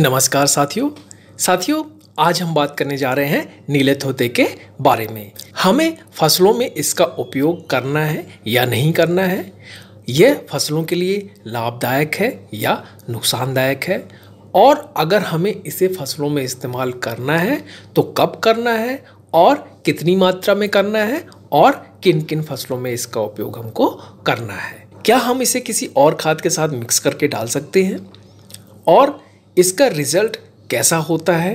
नमस्कार साथियों साथियों आज हम बात करने जा रहे हैं नीले थोते के बारे में हमें फसलों में इसका उपयोग करना है या नहीं करना है यह फसलों के लिए लाभदायक है या नुकसानदायक है और अगर हमें इसे फसलों में इस्तेमाल करना है तो कब करना है और कितनी मात्रा में करना है और किन किन फसलों में इसका उपयोग हमको करना है क्या हम इसे किसी और खाद के साथ मिक्स करके डाल सकते हैं और इसका रिजल्ट कैसा होता है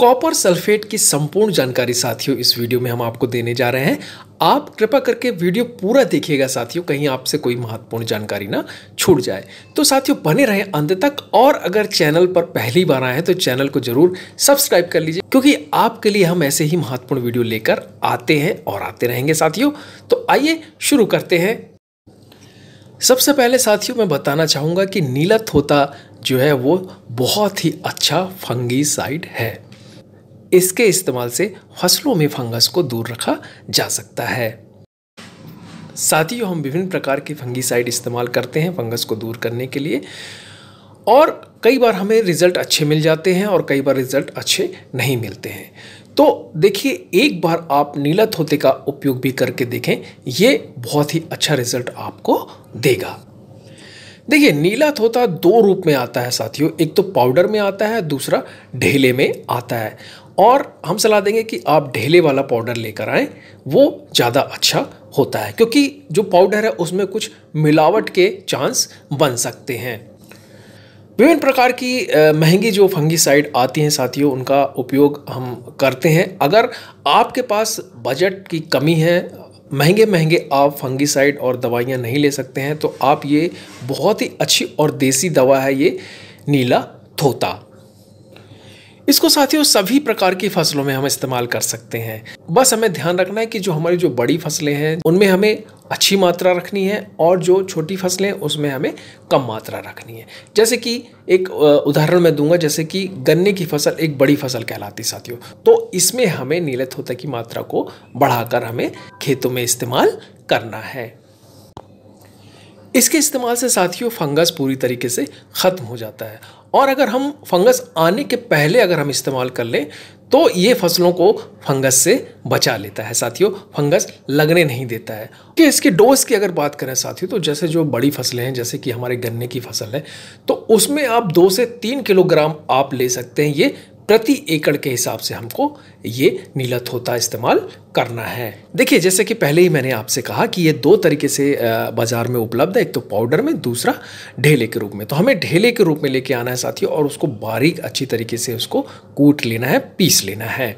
कॉपर सल्फेट की संपूर्ण जानकारी साथियों इस वीडियो में हम आपको देने जा रहे हैं आप कृपा करके वीडियो पूरा देखिएगा साथियों कहीं आपसे कोई महत्वपूर्ण जानकारी ना छूट जाए तो साथियों बने रहे अंत तक और अगर चैनल पर पहली बार आए हैं तो चैनल को जरूर सब्सक्राइब कर लीजिए क्योंकि आपके लिए हम ऐसे ही महत्वपूर्ण वीडियो लेकर आते हैं और आते रहेंगे साथियों तो आइए शुरू करते हैं सबसे पहले साथियों मैं बताना चाहूंगा कि नीला थोता जो है वो बहुत ही अच्छा फंगीसाइड है इसके इस्तेमाल से फसलों में फंगस को दूर रखा जा सकता है साथ ही हम विभिन्न प्रकार की फंगीसाइड इस्तेमाल करते हैं फंगस को दूर करने के लिए और कई बार हमें रिज़ल्ट अच्छे मिल जाते हैं और कई बार रिज़ल्ट अच्छे नहीं मिलते हैं तो देखिए एक बार आप नीला थोते का उपयोग भी करके देखें ये बहुत ही अच्छा रिज़ल्ट आपको देगा देखिए नीला तोता दो रूप में आता है साथियों एक तो पाउडर में आता है दूसरा ढेले में आता है और हम सलाह देंगे कि आप ढेले वाला पाउडर लेकर आएँ वो ज़्यादा अच्छा होता है क्योंकि जो पाउडर है उसमें कुछ मिलावट के चांस बन सकते हैं विभिन्न प्रकार की महंगी जो फंगीसाइड आती हैं साथियों उनका उपयोग हम करते हैं अगर आपके पास बजट की कमी है महंगे महंगे आप फंगिसाइड और दवाइयाँ नहीं ले सकते हैं तो आप ये बहुत ही अच्छी और देसी दवा है ये नीला थोता इसको साथियों सभी प्रकार की फसलों में हम इस्तेमाल कर सकते हैं बस हमें ध्यान रखना है कि जो हमारी जो बड़ी फसलें हैं उनमें हमें अच्छी मात्रा रखनी है और जो छोटी फसलें उसमें हमें कम मात्रा रखनी है जैसे कि एक उदाहरण मैं दूंगा जैसे कि गन्ने की फसल एक बड़ी फसल कहलाती साथियों तो इसमें हमें नीलत होता की मात्रा को बढ़ाकर हमें खेतों में इस्तेमाल करना है इसके इस्तेमाल से साथियों फंगस पूरी तरीके से ख़त्म हो जाता है और अगर हम फंगस आने के पहले अगर हम इस्तेमाल कर लें तो ये फसलों को फंगस से बचा लेता है साथियों फंगस लगने नहीं देता है कि इसके डोज की अगर बात करें साथियों तो जैसे जो बड़ी फसलें हैं जैसे कि हमारे गन्ने की फसल है तो उसमें आप दो से तीन किलोग्राम आप ले सकते हैं ये प्रति एकड़ के हिसाब से हमको ये नीला थोता इस्तेमाल करना है देखिए जैसे कि पहले ही मैंने आपसे कहा कि ये दो तरीके से बाज़ार में उपलब्ध है एक तो पाउडर में दूसरा ढेले के रूप में तो हमें ढेले के रूप में लेके आना है साथियों और उसको बारीक अच्छी तरीके से उसको कूट लेना है पीस लेना है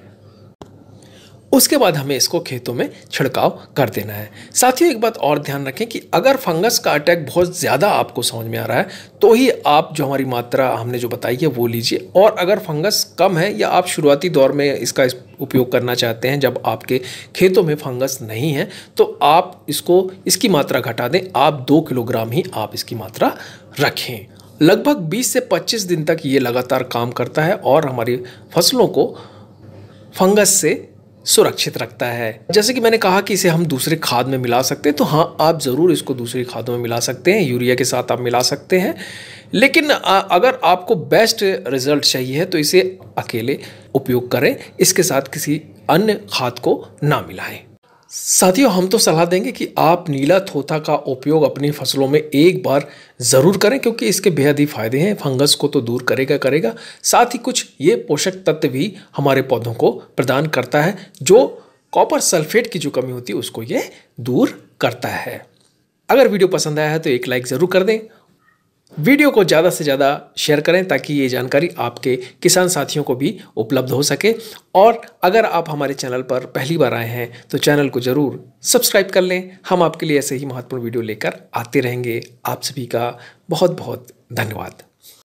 उसके बाद हमें इसको खेतों में छिड़काव कर देना है साथियों एक बात और ध्यान रखें कि अगर फंगस का अटैक बहुत ज़्यादा आपको समझ में आ रहा है तो ही आप जो हमारी मात्रा हमने जो बताई है वो लीजिए और अगर फंगस कम है या आप शुरुआती दौर में इसका इस उपयोग करना चाहते हैं जब आपके खेतों में फंगस नहीं है तो आप इसको इसकी मात्रा घटा दें आप दो किलोग्राम ही आप इसकी मात्रा रखें लगभग 20 से 25 दिन तक ये लगातार काम करता है और हमारी फसलों को फंगस से सुरक्षित रखता है जैसे कि मैंने कहा कि इसे हम दूसरे खाद में मिला सकते हैं तो हाँ आप ज़रूर इसको दूसरी खादों में मिला सकते हैं यूरिया के साथ आप मिला सकते हैं लेकिन अगर आपको बेस्ट रिजल्ट चाहिए तो इसे अकेले उपयोग करें इसके साथ किसी अन्य खाद को ना मिलाएं साथियों हम तो सलाह देंगे कि आप नीला थोथा का उपयोग अपनी फसलों में एक बार ज़रूर करें क्योंकि इसके बेहद ही फायदे हैं फंगस को तो दूर करेगा करेगा साथ ही कुछ ये पोषक तत्व भी हमारे पौधों को प्रदान करता है जो कॉपर सल्फेट की जो कमी होती है उसको ये दूर करता है अगर वीडियो पसंद आया है तो एक लाइक ज़रूर कर दें वीडियो को ज़्यादा से ज़्यादा शेयर करें ताकि ये जानकारी आपके किसान साथियों को भी उपलब्ध हो सके और अगर आप हमारे चैनल पर पहली बार आए हैं तो चैनल को ज़रूर सब्सक्राइब कर लें हम आपके लिए ऐसे ही महत्वपूर्ण वीडियो लेकर आते रहेंगे आप सभी का बहुत बहुत धन्यवाद